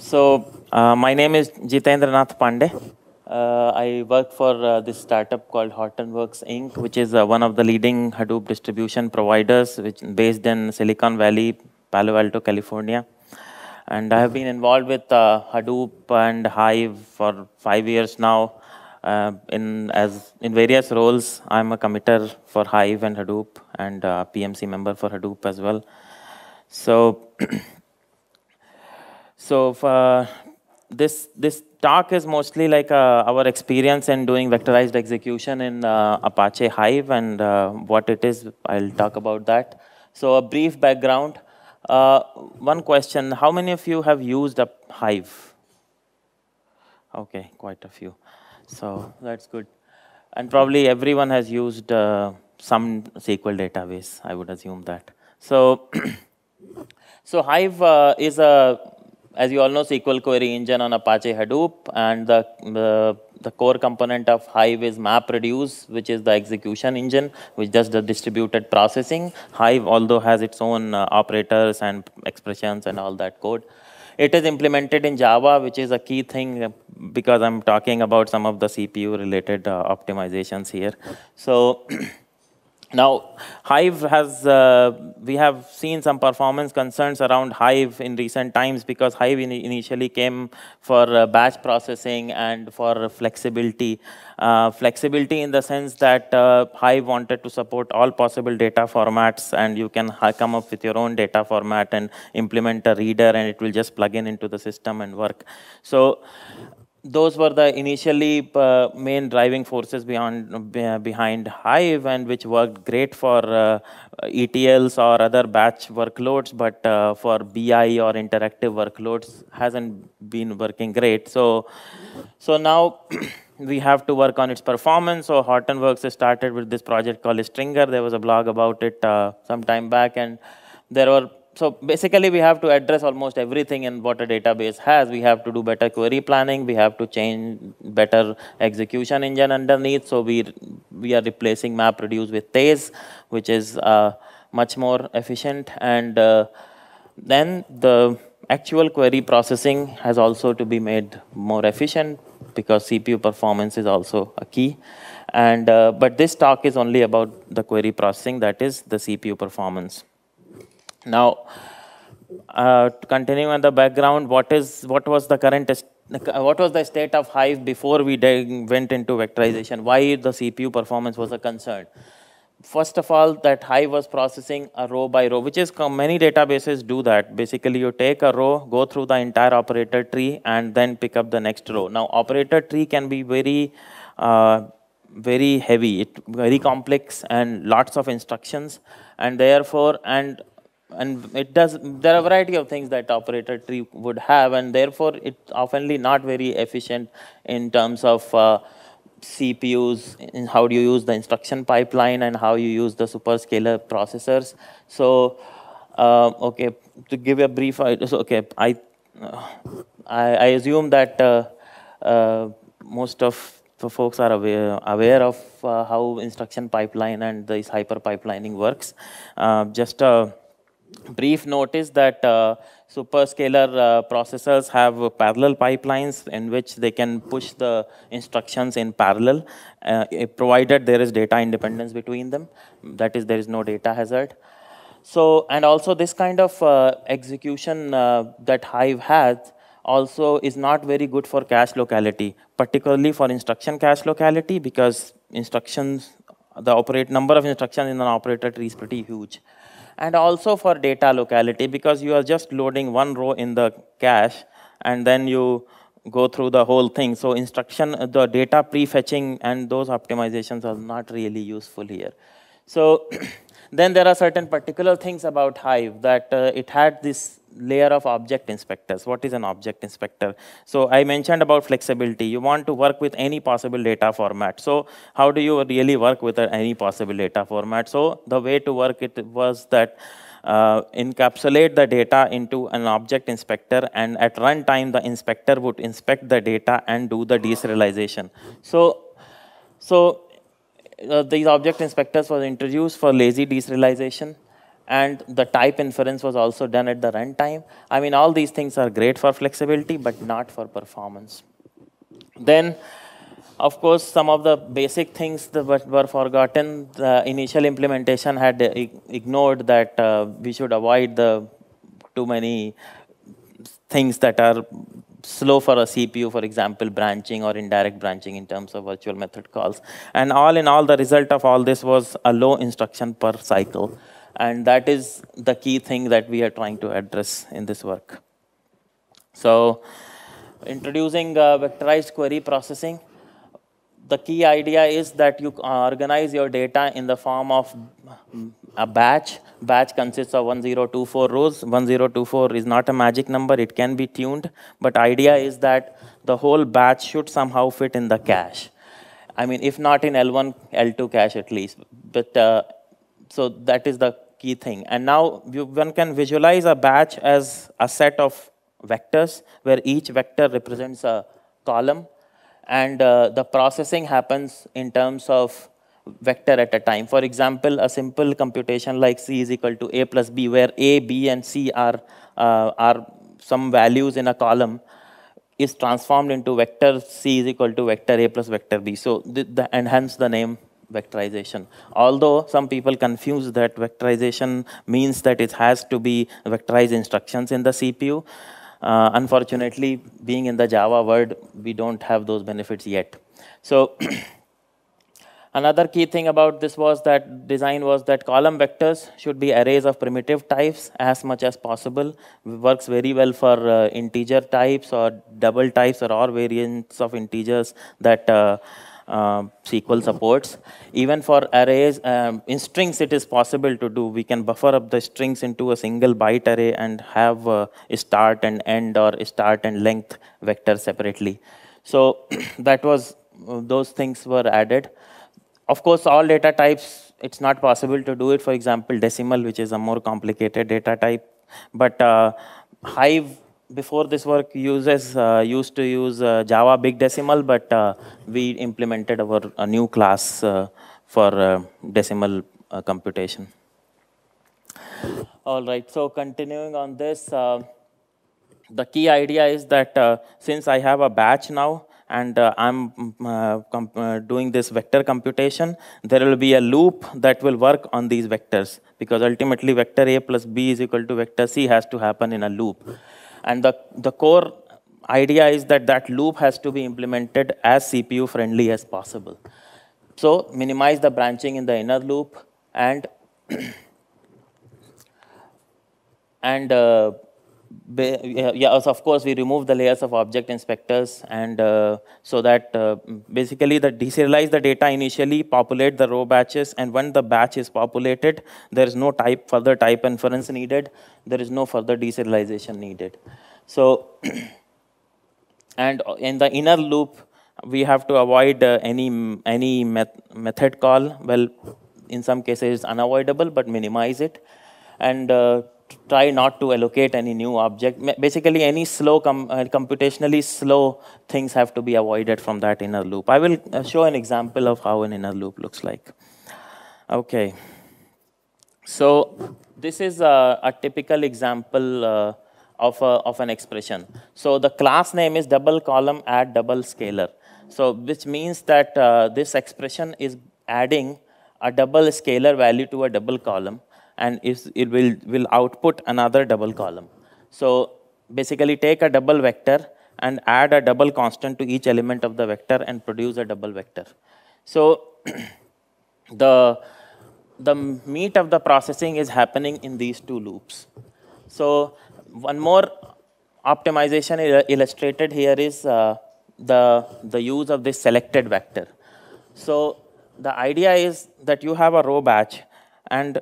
So uh, my name is Jitendra Nath Pandey. Uh, I work for uh, this startup called Hortonworks Inc., which is uh, one of the leading Hadoop distribution providers, which based in Silicon Valley, Palo Alto, California. And I have been involved with uh, Hadoop and Hive for five years now. Uh, in as in various roles, I'm a committer for Hive and Hadoop, and PMC member for Hadoop as well. So. So for, uh, this, this talk is mostly like uh, our experience in doing vectorized execution in uh, Apache Hive and uh, what it is, I'll talk about that. So a brief background. Uh, one question, how many of you have used a Hive? Okay, quite a few. So that's good. And probably everyone has used uh, some SQL database, I would assume that. So, so Hive is a as you all know, SQL query engine on Apache Hadoop and the, the, the core component of Hive is MapReduce, which is the execution engine, which does the distributed processing. Hive, although has its own uh, operators and expressions and all that code. It is implemented in Java, which is a key thing uh, because I'm talking about some of the CPU related uh, optimizations here. So Now, Hive has, uh, we have seen some performance concerns around Hive in recent times because Hive in initially came for uh, batch processing and for flexibility. Uh, flexibility in the sense that uh, Hive wanted to support all possible data formats and you can uh, come up with your own data format and implement a reader and it will just plug in into the system and work. So those were the initially uh, main driving forces beyond, behind Hive and which worked great for uh, ETLs or other batch workloads, but uh, for BI or interactive workloads hasn't been working great. So, so now we have to work on its performance. So Hortonworks started with this project called Stringer. There was a blog about it uh, some time back and there were so basically we have to address almost everything in what a database has. We have to do better query planning. We have to change better execution engine underneath. So we we are replacing MapReduce with Taze, which is uh, much more efficient. And uh, then the actual query processing has also to be made more efficient because CPU performance is also a key. And uh, but this talk is only about the query processing, that is the CPU performance. Now, uh, continuing on the background, what is what was the current what was the state of Hive before we went into vectorization? Why the CPU performance was a concern? First of all, that Hive was processing a row by row, which is many databases do that. Basically, you take a row, go through the entire operator tree, and then pick up the next row. Now, operator tree can be very uh, very heavy, it very complex, and lots of instructions, and therefore, and and it does there are a variety of things that operator tree would have and therefore it's oftenly not very efficient in terms of uh, CPUs in how do you use the instruction pipeline and how you use the superscalar processors so uh, okay to give you a brief uh, so okay I uh, I, I, assume that uh, uh, most of the folks are aware, aware of how instruction pipeline and this hyper pipelining works just brief notice that uh, superscalar uh, processors have parallel pipelines in which they can push the instructions in parallel, uh, provided there is data independence between them. That is, there is no data hazard. So, and also this kind of uh, execution uh, that Hive has also is not very good for cache locality, particularly for instruction cache locality because instructions, the operate number of instructions in an operator tree is pretty huge and also for data locality because you are just loading one row in the cache and then you go through the whole thing. So instruction, the data prefetching and those optimizations are not really useful here. So Then there are certain particular things about Hive that uh, it had this layer of object inspectors. What is an object inspector? So I mentioned about flexibility. You want to work with any possible data format. So how do you really work with uh, any possible data format? So the way to work it was that uh, encapsulate the data into an object inspector and at runtime the inspector would inspect the data and do the deserialization. So, so uh, these object inspectors were introduced for lazy deserialization and the type inference was also done at the runtime. I mean, all these things are great for flexibility, but not for performance. Then, of course, some of the basic things that were forgotten. The initial implementation had ignored that uh, we should avoid the too many things that are slow for a CPU, for example, branching or indirect branching in terms of virtual method calls. And all in all, the result of all this was a low instruction per cycle. And that is the key thing that we are trying to address in this work. So introducing uh, vectorized query processing, the key idea is that you organize your data in the form of a batch. Batch consists of 1024 rows. 1024 is not a magic number. It can be tuned. But idea is that the whole batch should somehow fit in the cache. I mean, if not in L1, L2 cache at least. But uh, so that is the key thing. And now you, one can visualize a batch as a set of vectors where each vector represents a column. And uh, the processing happens in terms of vector at a time. For example, a simple computation like c is equal to a plus b, where a, b, and c are, uh, are some values in a column, is transformed into vector c is equal to vector a plus vector b. So, the, the, and hence the name vectorization. Although some people confuse that vectorization means that it has to be vectorized instructions in the CPU. Uh, unfortunately, being in the Java world, we don't have those benefits yet. So Another key thing about this was that design was that column vectors should be arrays of primitive types as much as possible. It works very well for uh, integer types or double types or all variants of integers that uh, uh, um, SQL supports. Even for arrays, um, in strings it is possible to do. We can buffer up the strings into a single byte array and have uh, start and end or start and length vector separately. So that was, uh, those things were added. Of course, all data types, it's not possible to do it. For example, decimal, which is a more complicated data type. But uh, Hive, before this work, uses uh, used to use uh, Java Big Decimal, but uh, we implemented our a uh, new class uh, for decimal computation. All right, so continuing on this, the key idea is that since I have a batch now, and uh, I'm mm, uh, uh, doing this vector computation, there will be a loop that will work on these vectors because ultimately vector A plus B is equal to vector C has to happen in a loop. And the, the core idea is that that loop has to be implemented as CPU friendly as possible. So minimize the branching in the inner loop and and uh, yeah, of course, we remove the layers of object inspectors and uh, so that uh, basically the deserialize the data initially, populate the row batches, and when the batch is populated, there is no type further type inference needed. There is no further deserialization needed. So, and in the inner loop, we have to avoid uh, any any met method call. Well, in some cases, it's unavoidable, but minimize it. And uh, try not to allocate any new object. Basically, any slow, com uh, computationally slow things have to be avoided from that inner loop. I will uh, show an example of how an inner loop looks like. Okay. So this is a, a typical example uh, of, a, of an expression. So the class name is double column add double scalar. So which means that uh, this expression is adding a double scalar value to a double column and it will, will output another double column. So basically take a double vector and add a double constant to each element of the vector and produce a double vector. So the, the meat of the processing is happening in these two loops. So one more optimization il illustrated here is uh, the, the use of this selected vector. So the idea is that you have a row batch and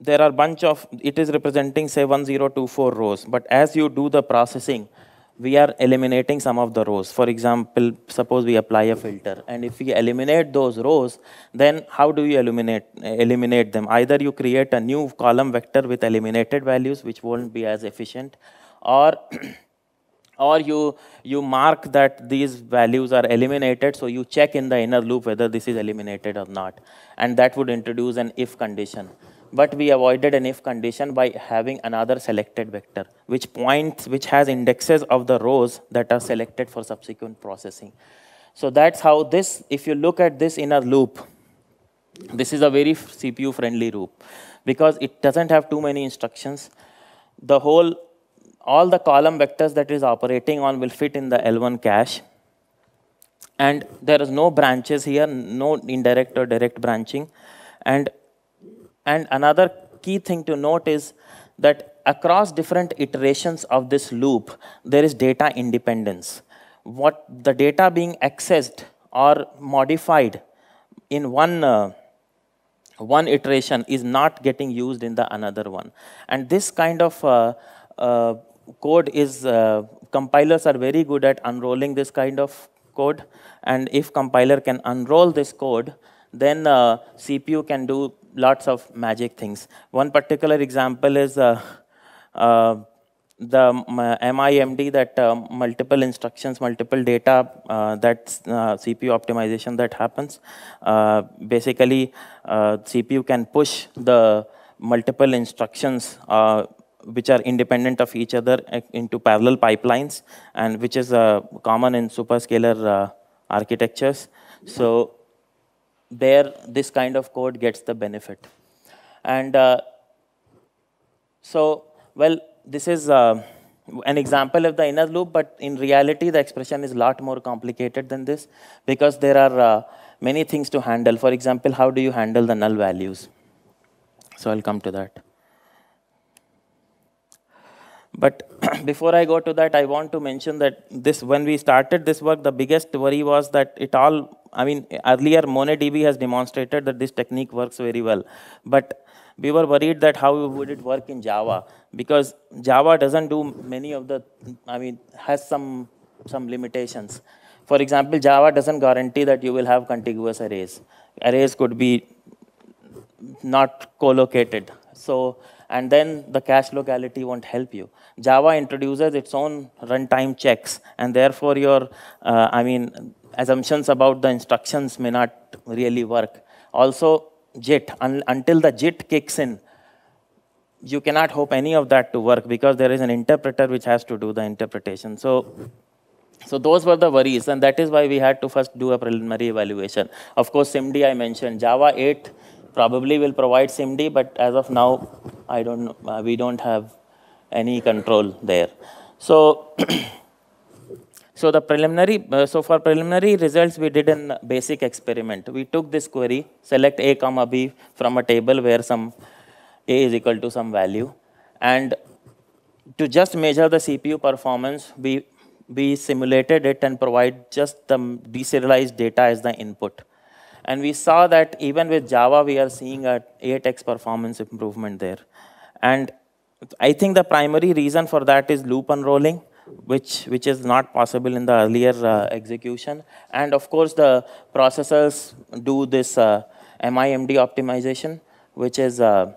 there are bunch of, it is representing say 1024 rows, but as you do the processing, we are eliminating some of the rows. For example, suppose we apply a filter, and if we eliminate those rows, then how do you eliminate, eliminate them? Either you create a new column vector with eliminated values, which won't be as efficient, or or you, you mark that these values are eliminated, so you check in the inner loop whether this is eliminated or not. And that would introduce an if condition but we avoided an if condition by having another selected vector, which points, which has indexes of the rows that are selected for subsequent processing. So that's how this, if you look at this inner loop, this is a very CPU-friendly loop because it doesn't have too many instructions. The whole, all the column vectors that is operating on will fit in the L1 cache. And there is no branches here, no indirect or direct branching. And and another key thing to note is that across different iterations of this loop, there is data independence. What the data being accessed or modified in one uh, one iteration is not getting used in the another one. And this kind of uh, uh, code is, uh, compilers are very good at unrolling this kind of code. And if compiler can unroll this code, then uh, CPU can do lots of magic things. One particular example is uh, uh, the MIMD, that uh, multiple instructions, multiple data, uh, that uh, CPU optimization that happens. Uh, basically, CPU can push the multiple instructions which are independent of each other into parallel pipelines, and which is common in superscalar architectures. So there this kind of code gets the benefit. And uh, so, well, this is uh, an example of the inner loop, but in reality, the expression is a lot more complicated than this because there are uh, many things to handle. For example, how do you handle the null values? So I'll come to that. But before I go to that, I want to mention that this when we started this work, the biggest worry was that it all I mean, earlier MonaDB has demonstrated that this technique works very well. But we were worried that how would it work in Java because Java doesn't do many of the, I mean, has some, some limitations. For example, Java doesn't guarantee that you will have contiguous arrays. Arrays could be not collocated. So, and then the cache locality won't help you. Java introduces its own runtime checks, and therefore your, uh, I mean, assumptions about the instructions may not really work. Also, JIT, un until the JIT kicks in, you cannot hope any of that to work because there is an interpreter which has to do the interpretation. So, so those were the worries, and that is why we had to first do a preliminary evaluation. Of course, SIMD I mentioned, Java 8 probably will provide SIMD, but as of now, I don't uh, we don't have any control there. So So the preliminary, uh, so for preliminary results, we did a basic experiment. We took this query, select a comma b from a table where some a is equal to some value, and to just measure the CPU performance, we we simulated it and provide just the deserialized data as the input. And we saw that even with Java, we are seeing a 8x performance improvement there. And I think the primary reason for that is loop unrolling which, which is not possible in the earlier uh, execution. And of course, the processors do this uh, MIMD optimization, which, is, uh,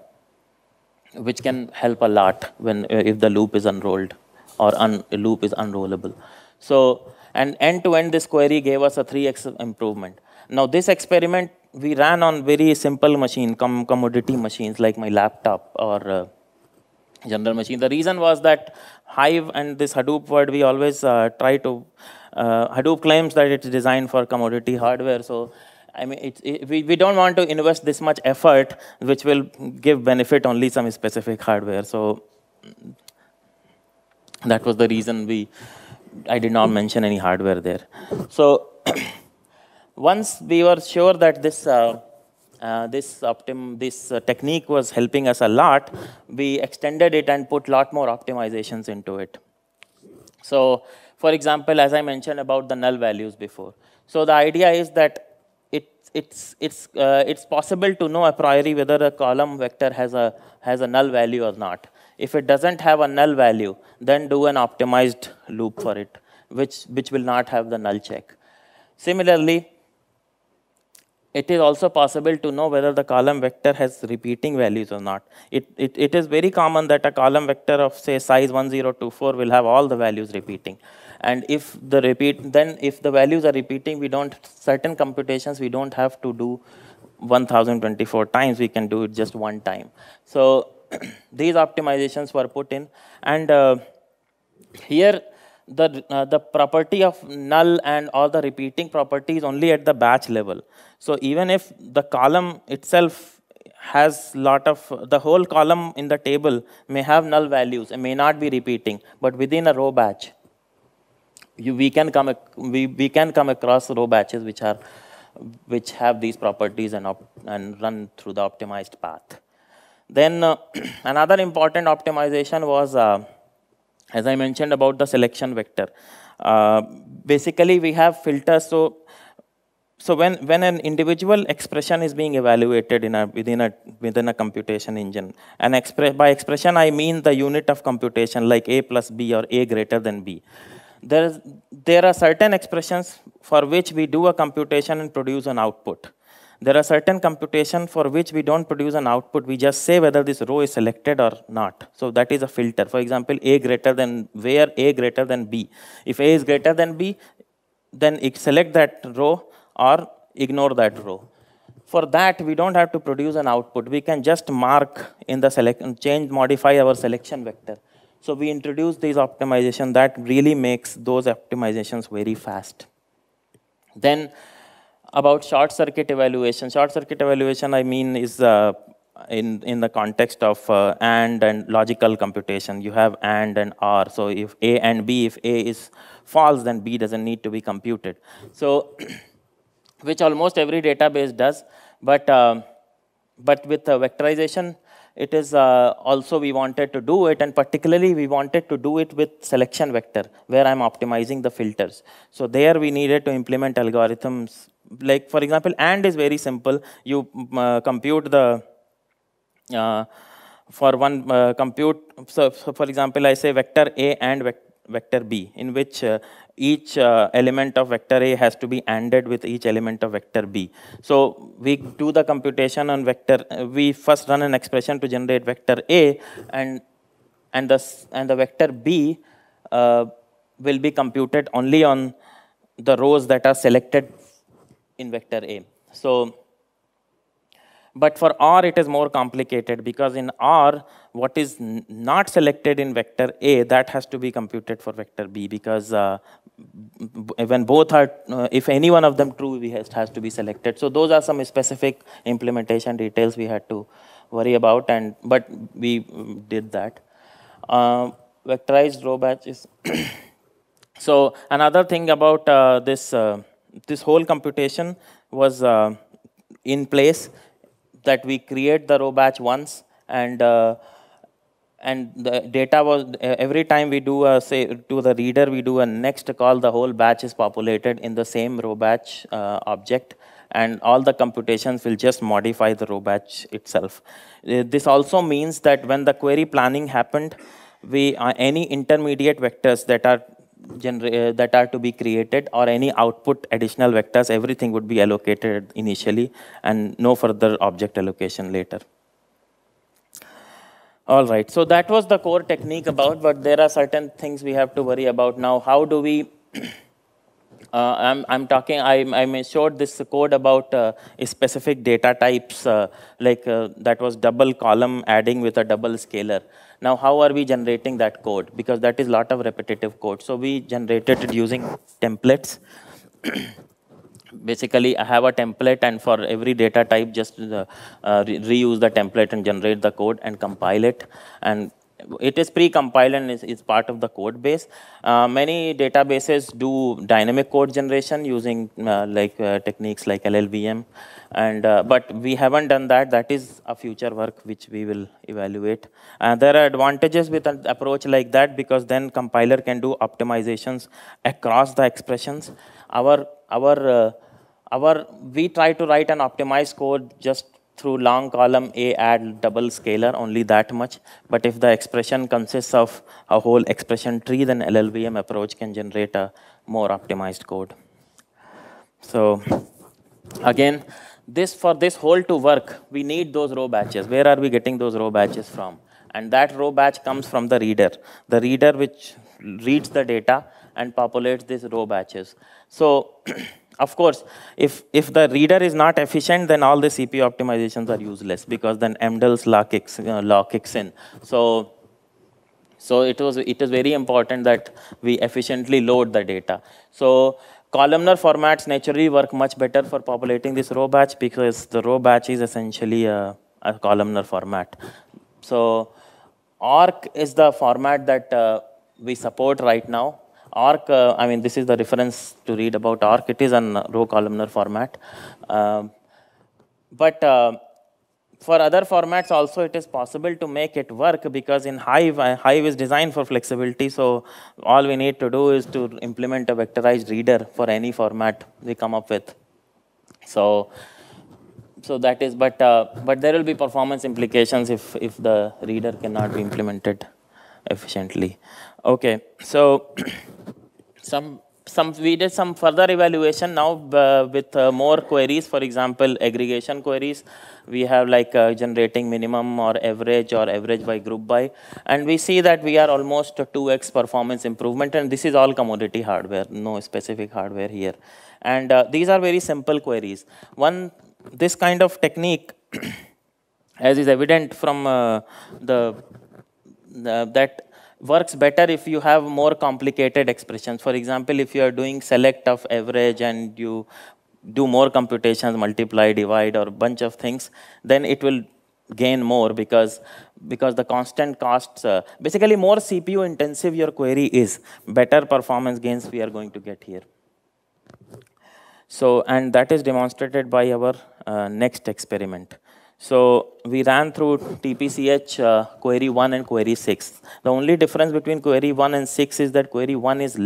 which can help a lot when, uh, if the loop is unrolled or un loop is unrollable. So, and end-to-end -end this query gave us a 3x improvement. Now, this experiment we ran on very simple machine, com commodity machines like my laptop or uh, general machine. The reason was that Hive and this Hadoop word, we always uh, try to, uh, Hadoop claims that it's designed for commodity hardware. So I mean, it, we, we don't want to invest this much effort, which will give benefit only some specific hardware. So that was the reason we, I did not mention any hardware there. So once we were sure that this uh, uh, this optim this uh, technique was helping us a lot. We extended it and put lot more optimizations into it. So, for example, as I mentioned about the null values before. So the idea is that it, it's it's uh, it's possible to know a priori whether a column vector has a has a null value or not. If it doesn't have a null value, then do an optimized loop for it, which which will not have the null check. Similarly, it is also possible to know whether the column vector has repeating values or not. It, it, it is very common that a column vector of say size 1024 will have all the values repeating. And if the repeat, then if the values are repeating, we don't, certain computations we don't have to do 1024 times, we can do it just one time. So these optimizations were put in and uh, here the, uh, the property of null and all the repeating properties only at the batch level. So even if the column itself has lot of, the whole column in the table may have null values and may not be repeating, but within a row batch, you, we, can come, we, we can come across row batches which, are, which have these properties and, and run through the optimized path. Then uh, another important optimization was uh, as I mentioned about the selection vector. Uh, basically, we have filters. So, so when, when an individual expression is being evaluated in a, within, a, within a computation engine, and by expression I mean the unit of computation like a plus b or a greater than b. There, is, there are certain expressions for which we do a computation and produce an output there are certain computation for which we don't produce an output. We just say whether this row is selected or not. So that is a filter. For example, A greater than, where A greater than B. If A is greater than B, then select that row or ignore that row. For that, we don't have to produce an output. We can just mark in the selection, change, modify our selection vector. So we introduce these optimization that really makes those optimizations very fast. Then about short circuit evaluation. Short circuit evaluation, I mean, is uh, in, in the context of uh, AND and logical computation. You have AND and OR. So if A and B, if A is false, then B doesn't need to be computed. So, which almost every database does. But, uh, but with vectorization, it is uh, also we wanted to do it and particularly we wanted to do it with selection vector where I'm optimizing the filters. So there we needed to implement algorithms like for example, AND is very simple. You mm, uh, compute the uh, for one uh, compute. So, so, for example, I say vector A and vec vector B, in which uh, each uh, element of vector A has to be ANDed with each element of vector B. So we do the computation on vector. Uh, we first run an expression to generate vector A, and and the and the vector B will be computed only on the rows that are selected in vector A. So, but for R it is more complicated because in R what is not selected in vector A that has to be computed for vector B because uh, when both are, uh, if any one of them true, has, has to be selected. So those are some specific implementation details we had to worry about and, but we mm, did that. Uh, vectorized row batch is, so another thing about uh, this uh, this whole computation was uh, in place that we create the row batch once and uh, and the data was every time we do a say to the reader we do a next call the whole batch is populated in the same row batch uh, object and all the computations will just modify the row batch itself. Uh, this also means that when the query planning happened, we uh, any intermediate vectors that are uh, that are to be created or any output additional vectors, everything would be allocated initially and no further object allocation later. All right, so that was the core technique about, but there are certain things we have to worry about now. How do we uh, I'm, I'm talking, I'm, i showed this code about uh, specific data types, uh, like uh, that was double column adding with a double scalar. Now, how are we generating that code? Because that is lot of repetitive code. So we generated it using templates. Basically, I have a template, and for every data type, just uh, re reuse the template and generate the code and compile it. And it is pre-compiled and is, is, part of the code base. Uh, many databases do dynamic code generation using uh, like uh, techniques like LLVM, and uh, but we haven't done that. That is a future work which we will evaluate. there are advantages with an approach like that because then compiler can do optimizations across the expressions. Our our uh, our we try to write an optimized code just through long column A add double scalar, only that much. But if the expression consists of a whole expression tree, then LLVM approach can generate a more optimized code. So again, this for this whole to work, we need those row batches. Where are we getting those row batches from? And that row batch comes from the reader, the reader which reads the data and populates these row batches. So Of course, if, if the reader is not efficient, then all the CPU optimizations are useless because then MDL's law kicks, uh, law kicks in. So, so it, was, it is very important that we efficiently load the data. So columnar formats naturally work much better for populating this row batch because the row batch is essentially a, a columnar format. So ARC is the format that uh, we support right now Arc, uh, I mean, this is the reference to read about Arc. It is a uh, row columnar format. Uh, but uh, for other formats also, it is possible to make it work because in Hive, uh, Hive is designed for flexibility. So all we need to do is to implement a vectorized reader for any format we come up with. So, so that is, but, but there will be performance implications if, if the reader cannot be implemented efficiently. Okay, so some some we did some further evaluation now uh, with uh, more queries. For example, aggregation queries. We have like uh, generating minimum or average or average by group by, and we see that we are almost two x performance improvement. And this is all commodity hardware, no specific hardware here. And uh, these are very simple queries. One this kind of technique, as is evident from uh, the, the that works better if you have more complicated expressions. For example, if you are doing select of average and you do more computations, multiply, divide, or bunch of things, then it will gain more because because the constant costs uh, basically more cpu intensive your query is better performance gains we are going to get here so and that is demonstrated by our uh, next experiment so we ran through TPCH uh, query 1 and query 6. The only difference between query 1 and 6 is that query 1 is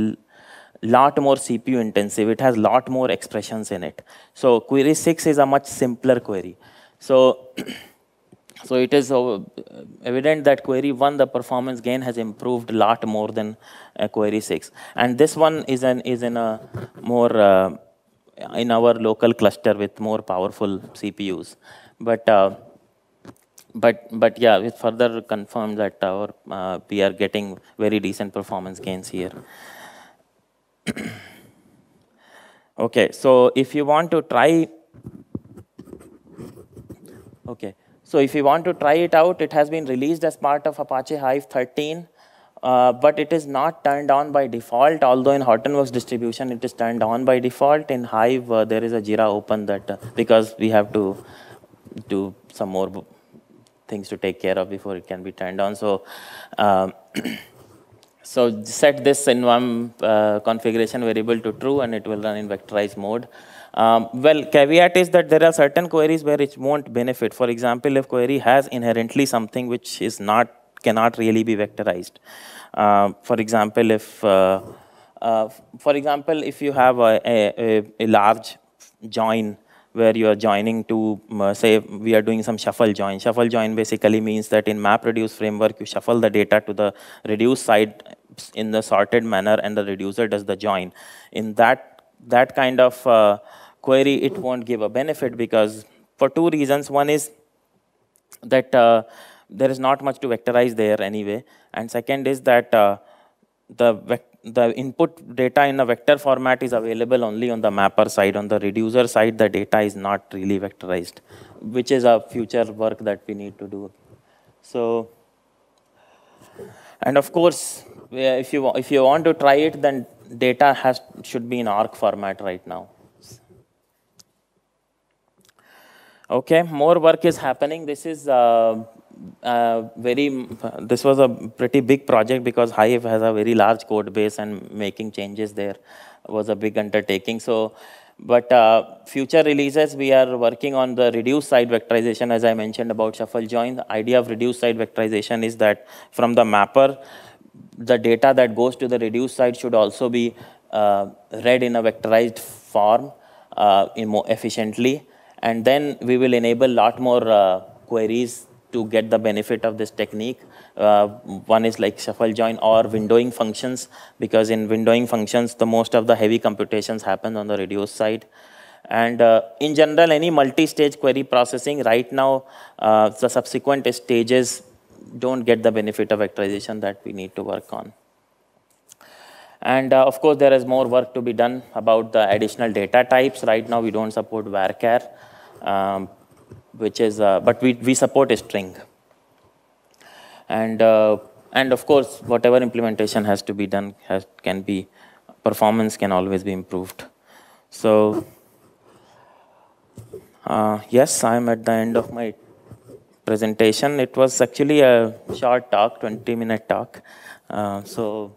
lot more CPU intensive. It has lot more expressions in it. So query 6 is a much simpler query. So, so it is uh, evident that query 1, the performance gain has improved lot more than uh, query 6. And this one is, an, is in a more... Uh, in our local cluster with more powerful CPUs. But uh, but but yeah, we further confirm that our uh, we are getting very decent performance gains here. okay, so if you want to try, okay, so if you want to try it out, it has been released as part of Apache Hive 13. Uh, but it is not turned on by default, although in Hortonworks distribution it is turned on by default. In Hive, uh, there is a Jira open that uh, because we have to do some more things to take care of before it can be turned on. So, um, so set this in enum uh, configuration variable to true and it will run in vectorized mode. Um, well, caveat is that there are certain queries where it won't benefit. For example, if query has inherently something which is not cannot really be vectorized. Uh, for example, if uh, uh, for example, if you have a, a, a, large join where you are joining to uh, say we are doing some shuffle join. Shuffle join basically means that in MapReduce framework, you shuffle the data to the reduce side in the sorted manner, and the reducer does the join. In that that kind of uh, query, it won't give a benefit because for two reasons. One is that uh, there is not much to vectorize there anyway. And second is that uh, the the input data in a vector format is available only on the mapper side. On the reducer side, the data is not really vectorized, which is a future work that we need to do. So, and of course, if you if you want to try it, then data has should be in ARC format right now. Okay, more work is happening. This is uh, uh, very, this was a pretty big project because Hive has a very large code base and making changes there was a big undertaking. So, but uh, future releases, we are working on the reduced side vectorization as I mentioned about shuffle join. The idea of reduced side vectorization is that from the mapper, the data that goes to the reduced side should also be uh, read in a vectorized form uh, in more efficiently. And then we will enable lot more uh, queries to get the benefit of this technique. Uh, one is like shuffle join or windowing functions, because in windowing functions, the most of the heavy computations happen on the reduced side. And uh, in general, any multi-stage query processing, right now, uh, the subsequent stages don't get the benefit of vectorization that we need to work on. And uh, of course, there is more work to be done about the additional data types. Right now, we don't support varchar. Um, which is, uh, but we, we support a string. And, uh, and of course, whatever implementation has to be done has, can be, performance can always be improved. So, uh, yes, I'm at the end of my presentation. It was actually a short talk, 20 minute talk. Uh, so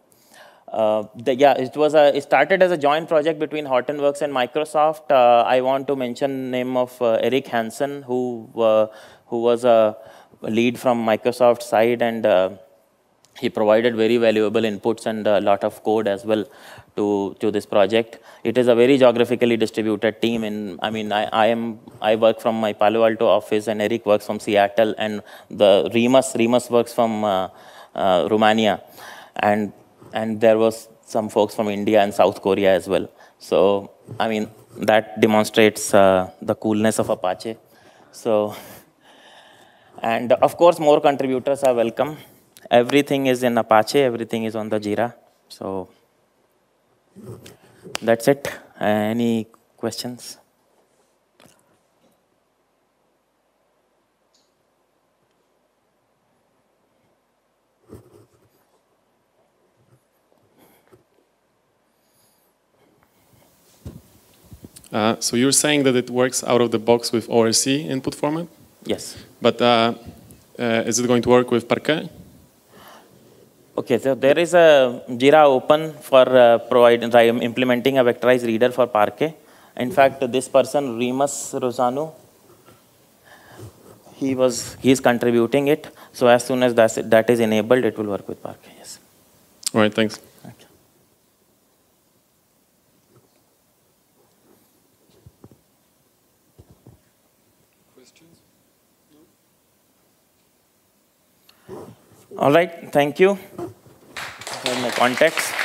uh, the, yeah, it was a, it started as a joint project between Hortonworks and Microsoft. Uh, I want to mention name of uh, Eric Hansen, who uh, who was a lead from Microsoft side, and uh, he provided very valuable inputs and a lot of code as well to to this project. It is a very geographically distributed team. In I mean, I, I am I work from my Palo Alto office, and Eric works from Seattle, and the Remus Remus works from Romania and and there was some folks from India and South Korea as well. So, I mean, that demonstrates uh, the coolness of Apache. So, and of course, more contributors are welcome. Everything is in Apache, everything is on the Jira. So, that's it. any questions? Uh, so you're saying that it works out of the box with ORC input format? Yes. But uh, uh, is it going to work with Parquet? Okay, so there is a Jira open for uh, providing, implementing a vectorized reader for Parquet. In fact, this person, Remus Rosano, he was he is contributing it. So as soon as that's, that is enabled, it will work with Parquet. Yes. All right. Thanks. All right, thank you for my context.